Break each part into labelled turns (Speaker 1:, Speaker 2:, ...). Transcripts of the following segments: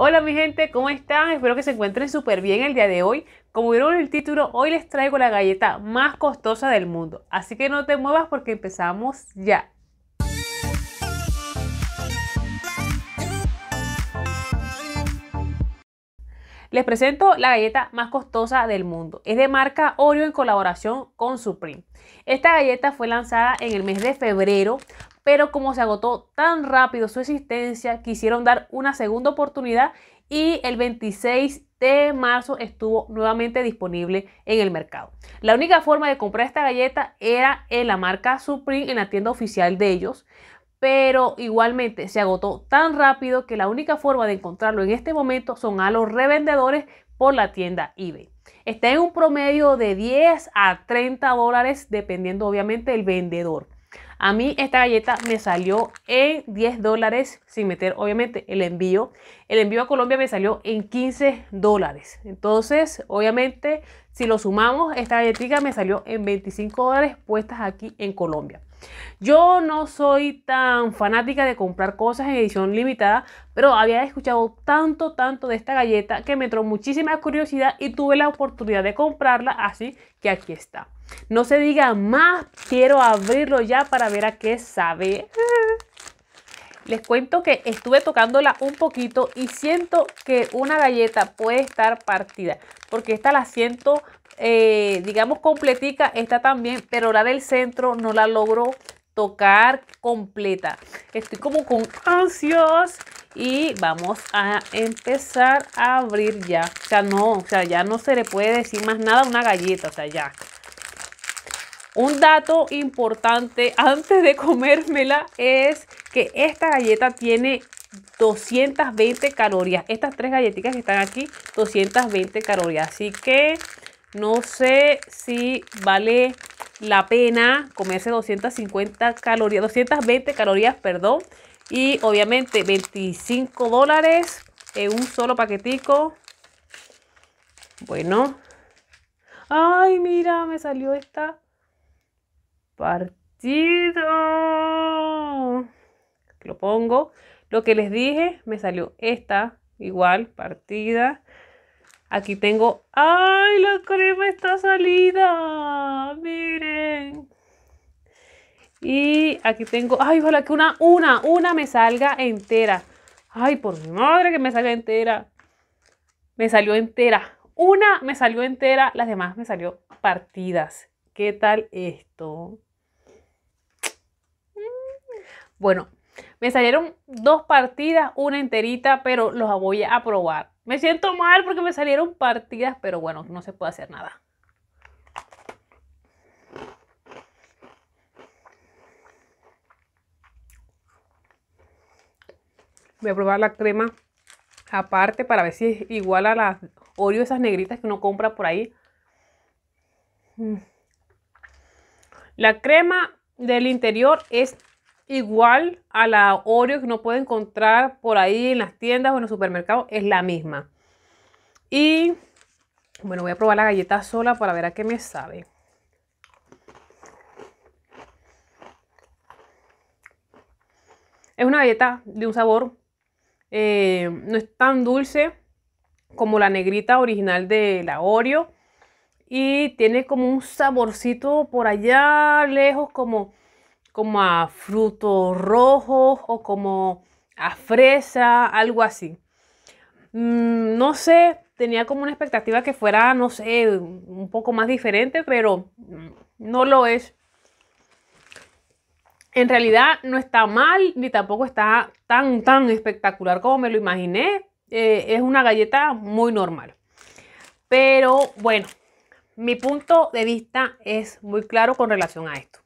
Speaker 1: Hola mi gente, ¿cómo están? Espero que se encuentren súper bien el día de hoy. Como vieron en el título, hoy les traigo la galleta más costosa del mundo. Así que no te muevas porque empezamos ya. Les presento la galleta más costosa del mundo. Es de marca Oreo en colaboración con Supreme. Esta galleta fue lanzada en el mes de febrero pero como se agotó tan rápido su existencia, quisieron dar una segunda oportunidad y el 26 de marzo estuvo nuevamente disponible en el mercado. La única forma de comprar esta galleta era en la marca Supreme, en la tienda oficial de ellos, pero igualmente se agotó tan rápido que la única forma de encontrarlo en este momento son a los revendedores por la tienda eBay. Está en un promedio de 10 a 30 dólares dependiendo obviamente del vendedor. A mí esta galleta me salió en 10 dólares, sin meter obviamente el envío. El envío a Colombia me salió en 15 dólares. Entonces, obviamente, si lo sumamos, esta galletita me salió en 25 dólares puestas aquí en Colombia. Yo no soy tan fanática de comprar cosas en edición limitada, pero había escuchado tanto, tanto de esta galleta que me entró muchísima curiosidad y tuve la oportunidad de comprarla, así que aquí está. No se diga más, quiero abrirlo ya para ver a qué sabe. Les cuento que estuve tocándola un poquito y siento que una galleta puede estar partida, porque esta la siento, eh, digamos, completica, esta también, pero la del centro no la logro tocar completa. Estoy como con ansios. y vamos a empezar a abrir ya. O sea, no, o sea, ya no se le puede decir más nada a una galleta, o sea, ya. Un dato importante antes de comérmela es que esta galleta tiene 220 calorías. Estas tres galletitas que están aquí, 220 calorías. Así que no sé si vale la pena comerse 250 calorías, 220 calorías, perdón. Y obviamente 25 dólares en un solo paquetico. Bueno. Ay, mira, me salió esta partido. Lo pongo. Lo que les dije, me salió esta igual, partida. Aquí tengo, ¡ay, la crema está salida! Miren. Y aquí tengo, ¡ay, ojalá que una, una, una me salga entera! ¡Ay, por mi madre que me salga entera! Me salió entera. Una me salió entera, las demás me salió partidas. ¿Qué tal esto? Bueno, me salieron dos partidas, una enterita, pero los voy a probar. Me siento mal porque me salieron partidas, pero bueno, no se puede hacer nada. Voy a probar la crema aparte para ver si es igual a las Oreo, esas negritas que uno compra por ahí. Mm. La crema del interior es igual a la Oreo que uno puede encontrar por ahí en las tiendas o en los supermercados, es la misma. Y bueno, voy a probar la galleta sola para ver a qué me sabe. Es una galleta de un sabor, eh, no es tan dulce como la negrita original de la Oreo. Y tiene como un saborcito por allá lejos, como como a frutos rojos o como a fresa, algo así. Mm, no sé, tenía como una expectativa que fuera, no sé, un poco más diferente, pero mm, no lo es. En realidad no está mal, ni tampoco está tan, tan espectacular como me lo imaginé. Eh, es una galleta muy normal. Pero bueno, mi punto de vista es muy claro con relación a esto.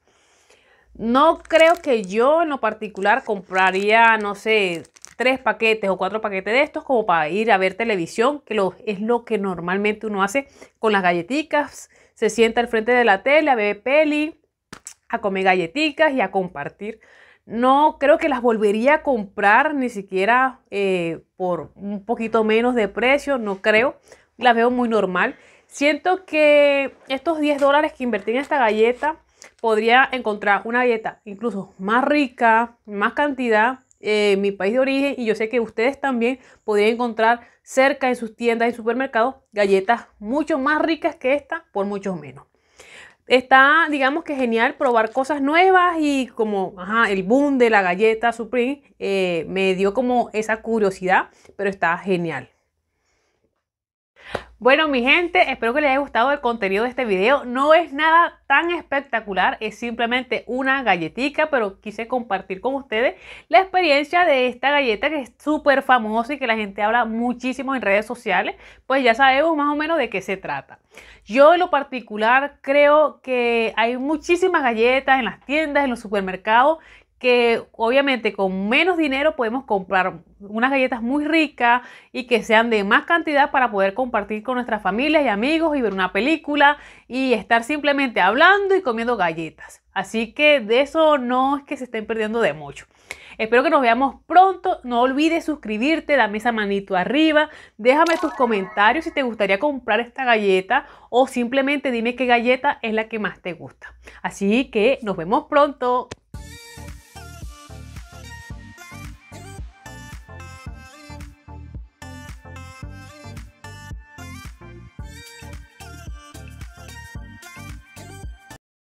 Speaker 1: No creo que yo en lo particular compraría, no sé, tres paquetes o cuatro paquetes de estos como para ir a ver televisión, que lo, es lo que normalmente uno hace con las galletitas. Se sienta al frente de la tele a ver peli, a comer galletitas y a compartir. No creo que las volvería a comprar ni siquiera eh, por un poquito menos de precio, no creo. Las veo muy normal. Siento que estos 10 dólares que invertí en esta galleta podría encontrar una dieta incluso más rica, más cantidad en mi país de origen y yo sé que ustedes también podrían encontrar cerca en sus tiendas y supermercados galletas mucho más ricas que esta por mucho menos. Está, digamos que genial probar cosas nuevas y como ajá, el boom de la galleta Supreme eh, me dio como esa curiosidad, pero está genial. Bueno, mi gente, espero que les haya gustado el contenido de este video. No es nada tan espectacular, es simplemente una galletita, pero quise compartir con ustedes la experiencia de esta galleta que es súper famosa y que la gente habla muchísimo en redes sociales. Pues ya sabemos más o menos de qué se trata. Yo en lo particular creo que hay muchísimas galletas en las tiendas, en los supermercados que obviamente con menos dinero podemos comprar unas galletas muy ricas y que sean de más cantidad para poder compartir con nuestras familias y amigos y ver una película y estar simplemente hablando y comiendo galletas. Así que de eso no es que se estén perdiendo de mucho. Espero que nos veamos pronto. No olvides suscribirte, dame esa manito arriba. Déjame tus comentarios si te gustaría comprar esta galleta o simplemente dime qué galleta es la que más te gusta. Así que nos vemos pronto.